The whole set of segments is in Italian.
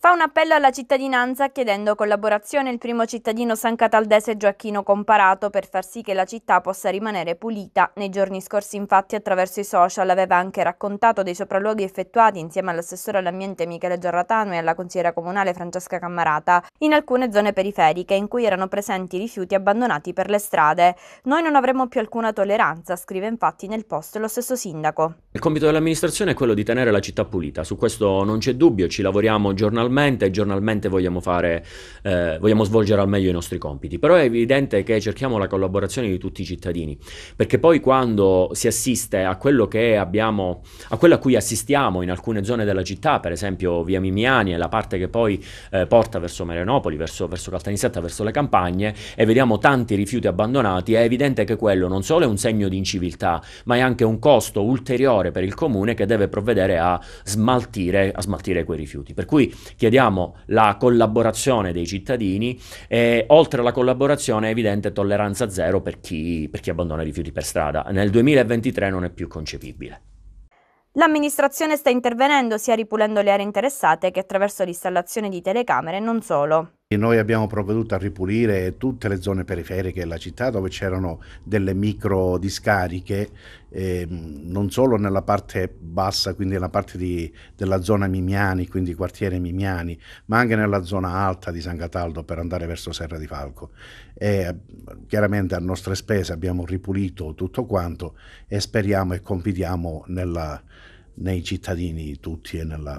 Fa un appello alla cittadinanza chiedendo collaborazione il primo cittadino San Cataldese Gioacchino Comparato per far sì che la città possa rimanere pulita. Nei giorni scorsi infatti attraverso i social aveva anche raccontato dei sopralluoghi effettuati insieme all'assessore all'ambiente Michele Giarratano e alla consigliera comunale Francesca Cammarata in alcune zone periferiche in cui erano presenti rifiuti abbandonati per le strade. Noi non avremo più alcuna tolleranza, scrive infatti nel post lo stesso sindaco. Il compito dell'amministrazione è quello di tenere la città pulita, su questo non c'è dubbio, ci lavoriamo giornalmente e giornalmente vogliamo, fare, eh, vogliamo svolgere al meglio i nostri compiti, però è evidente che cerchiamo la collaborazione di tutti i cittadini, perché poi quando si assiste a quello che abbiamo, a quello a cui assistiamo in alcune zone della città, per esempio via Mimiani e la parte che poi eh, porta verso Mare Pianopoli, verso, verso Caltanissetta, verso le campagne e vediamo tanti rifiuti abbandonati, è evidente che quello non solo è un segno di inciviltà, ma è anche un costo ulteriore per il comune che deve provvedere a smaltire, a smaltire quei rifiuti. Per cui chiediamo la collaborazione dei cittadini e oltre alla collaborazione è evidente tolleranza zero per chi, per chi abbandona i rifiuti per strada. Nel 2023 non è più concepibile. L'amministrazione sta intervenendo sia ripulendo le aree interessate che attraverso l'installazione di telecamere e non solo. E noi abbiamo provveduto a ripulire tutte le zone periferiche della città dove c'erano delle micro discariche, eh, non solo nella parte bassa, quindi nella parte di, della zona Mimiani, quindi quartiere Mimiani, ma anche nella zona alta di San Cataldo per andare verso Serra di Falco. E, chiaramente a nostre spese abbiamo ripulito tutto quanto e speriamo e confidiamo nella, nei cittadini tutti e nella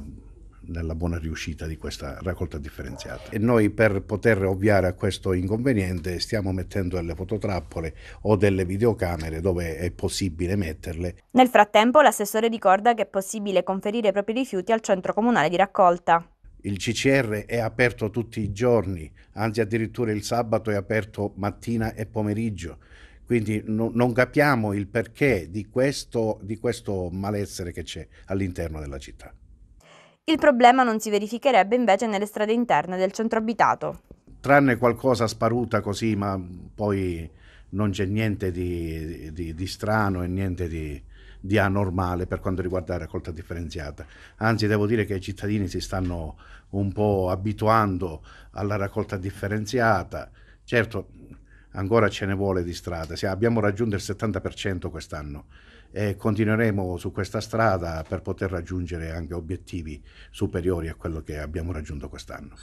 nella buona riuscita di questa raccolta differenziata. E noi per poter ovviare a questo inconveniente stiamo mettendo delle fototrappole o delle videocamere dove è possibile metterle. Nel frattempo l'assessore ricorda che è possibile conferire i propri rifiuti al centro comunale di raccolta. Il CCR è aperto tutti i giorni, anzi addirittura il sabato è aperto mattina e pomeriggio. Quindi no, non capiamo il perché di questo, di questo malessere che c'è all'interno della città. Il problema non si verificherebbe invece nelle strade interne del centro abitato. Tranne qualcosa sparuta così, ma poi non c'è niente di, di, di strano e niente di, di anormale per quanto riguarda la raccolta differenziata. Anzi, devo dire che i cittadini si stanno un po' abituando alla raccolta differenziata. Certo, ancora ce ne vuole di strada. Sì, abbiamo raggiunto il 70% quest'anno e continueremo su questa strada per poter raggiungere anche obiettivi superiori a quello che abbiamo raggiunto quest'anno.